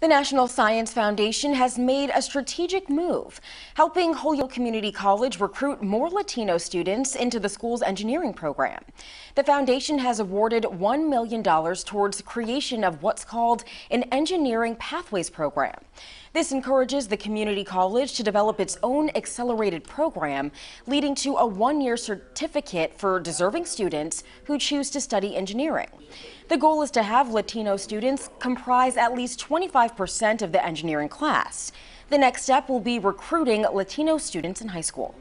The National Science Foundation has made a strategic move, helping Holyoke Community College recruit more Latino students into the school's engineering program. The foundation has awarded $1 million towards creation of what's called an Engineering Pathways Program. This encourages the community college to develop its own accelerated program, leading to a one-year certificate for deserving students who choose to study engineering. The goal is to have Latino students comprise at least 25% of the engineering class. The next step will be recruiting Latino students in high school.